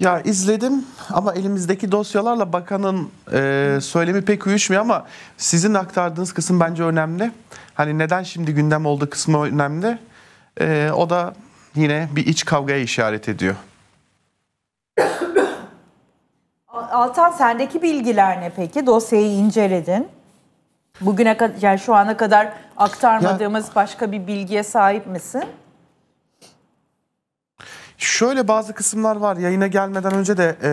Ya izledim ama elimizdeki dosyalarla bakanın e, söylemi pek uyuşmuyor ama sizin aktardığınız kısım bence önemli. Hani neden şimdi gündem oldu kısmı önemli. E, o da yine bir iç kavgaya işaret ediyor. Altan sendeki bilgiler ne peki? Dosyayı inceledin. Bugüne kadar yani şu ana kadar aktarmadığımız ya, başka bir bilgiye sahip misin? Şöyle bazı kısımlar var. Yayına gelmeden önce de e,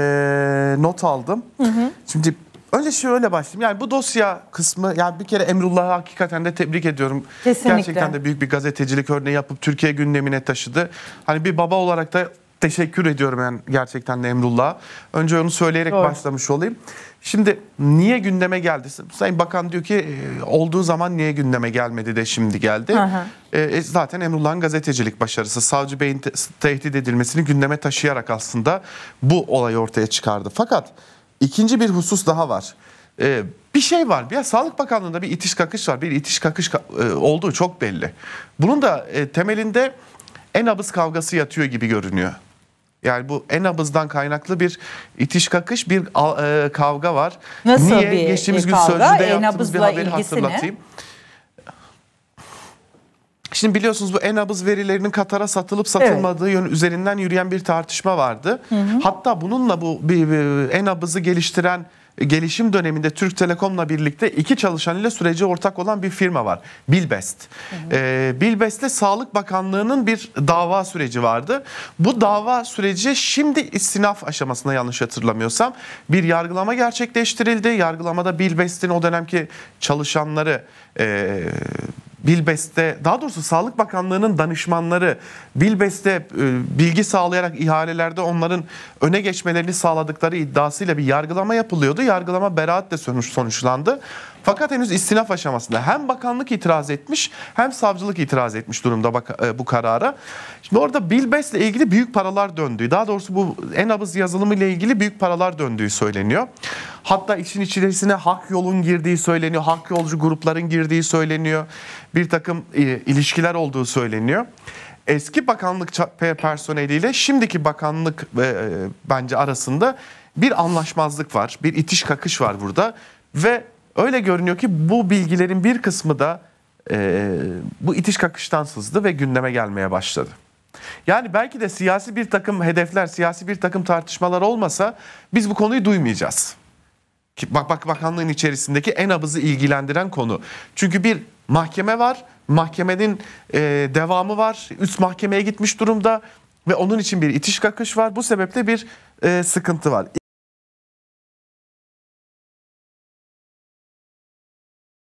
not aldım. Hı hı. Şimdi önce şöyle başlayayım. Yani bu dosya kısmı yani bir kere Emrullah'ı hakikaten de tebrik ediyorum. Kesinlikle. Gerçekten de büyük bir gazetecilik örneği yapıp Türkiye gündemine taşıdı. Hani bir baba olarak da teşekkür ediyorum yani gerçekten de Emrullah. Önce onu söyleyerek Doğru. başlamış olayım. Şimdi niye gündeme geldi? Sayın Bakan diyor ki e, olduğu zaman niye gündeme gelmedi de şimdi geldi. Hı hı. E, e, zaten Emrullah'ın gazetecilik başarısı. Savcı Bey'in te tehdit edilmesini gündeme taşıyarak aslında bu olayı ortaya çıkardı. Fakat ikinci bir husus daha var. E, bir şey var. Bir Sağlık Bakanlığı'nda bir itiş kakış var. Bir itiş kakış ka e, olduğu çok belli. Bunun da e, temelinde en abız kavgası yatıyor gibi görünüyor. Yani bu en abızdan kaynaklı bir itiş kakış bir e, kavga var. Nasıl Niye? bir e, Geçtiğimiz kavga? gün Sözcü'de yaptığımız bir haberi hatırlatayım. Ne? Şimdi biliyorsunuz bu en abız verilerinin Katar'a satılıp satılmadığı evet. yön üzerinden yürüyen bir tartışma vardı. Hı hı. Hatta bununla bu bir en abızı geliştiren e, gelişim döneminde Türk Telekom'la birlikte iki çalışan ile sürece ortak olan bir firma var. Bilbest. Ee, Bilbest'le Sağlık Bakanlığı'nın bir dava süreci vardı. Bu dava süreci şimdi istinaf aşamasında yanlış hatırlamıyorsam bir yargılama gerçekleştirildi. Yargılamada Bilbest'in o dönemki çalışanları e, Bilbest'te daha doğrusu Sağlık Bakanlığı'nın danışmanları Bilbest'te e, bilgi sağlayarak ihalelerde onların öne geçmelerini sağladıkları iddiasıyla bir yargılama yapılıyordu. Yargılama beraatle sonuç sonuçlandı. Fakat henüz istinaf aşamasında hem bakanlık itiraz etmiş hem savcılık itiraz etmiş durumda e, bu karara. Şimdi orada Bilbes'le ilgili büyük paralar döndüğü, daha doğrusu bu en Enabız yazılımı ile ilgili büyük paralar döndüğü söyleniyor. Hatta için içerisine hak yolun girdiği söyleniyor. Hak yolcu grupların girdiği söyleniyor. Bir takım e, ilişkiler olduğu söyleniyor. Eski bakanlık personeliyle şimdiki bakanlık e, bence arasında bir anlaşmazlık var. Bir itiş kakış var burada. Ve öyle görünüyor ki bu bilgilerin bir kısmı da e, bu itiş kakıştan sızdı ve gündeme gelmeye başladı. Yani belki de siyasi bir takım hedefler, siyasi bir takım tartışmalar olmasa biz bu konuyu duymayacağız. Bak bak bakanlığın içerisindeki en abızı ilgilendiren konu. Çünkü bir mahkeme var, mahkemenin e, devamı var, üst mahkemeye gitmiş durumda ve onun için bir itiş kakış var. Bu sebeple bir e, sıkıntı var.